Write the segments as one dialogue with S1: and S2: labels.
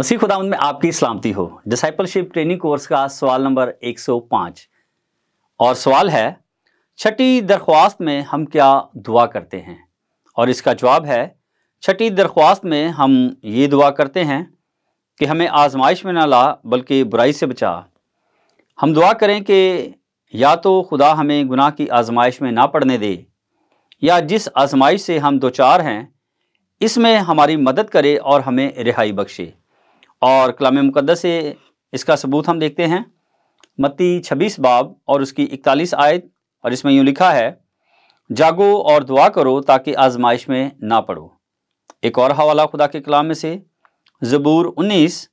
S1: मसीह खुदाम में आपकी सलामती हो डिसाइपलशिप ट्रेनिंग कोर्स का सवाल नंबर 105 और सवाल है छठी दरख्वास्त में हम क्या दुआ करते हैं और इसका जवाब है छठी दरख्वास्त में हम ये दुआ करते हैं कि हमें आजमाइश में ना ला बल्कि बुराई से बचा हम दुआ करें कि या तो खुदा हमें गुनाह की आजमाइश में ना पड़ने दे या जिस आजमाइश से हम दो चार हैं इसमें हमारी मदद करे और हमें रिहाई बख्शे और कलाम मुकदस से इसका सबूत हम देखते हैं मत्ती छब्बीस बाब और उसकी इकतालीस आयत और इसमें यूँ लिखा है जागो और दुआ करो ताकि आजमाइश में ना पड़ो एक और हवाला खुदा के कलाम में से ज़बूर उन्नीस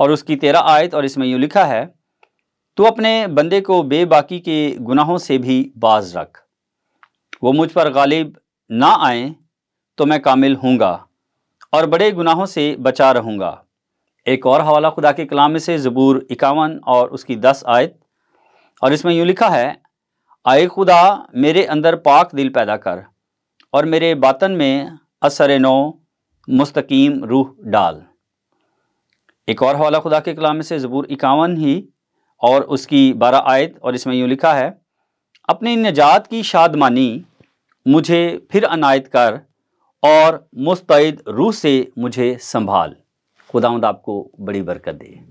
S1: और उसकी तेरह आयत और इसमें यूँ लिखा है तो अपने बंदे को बेबाकी के गुनाहों से भी बाज रख वो मुझ पर गालिब ना आए तो मैं कामिल हूँगा और बड़े गुनाहों से बचा रहूँगा एक और हवाला खुदा के कलाम में से ज़बूर इक्यावन और उसकी दस आयत और इसमें यूँ लिखा है आए खुदा मेरे अंदर पाक दिल पैदा कर और मेरे बातन में असर नो मुस्तकीम रूह डाल एक और हवाला खुदा के कलाम में से ज़बूर इक्यावन ही और उसकी बारह आयत और इसमें यूँ लिखा है अपनी निजात की शादमानी मुझे फिर अनायत कर और मुस्तैद रूह से मुझे संभाल खुदावंद आपको बड़ी बरकत दे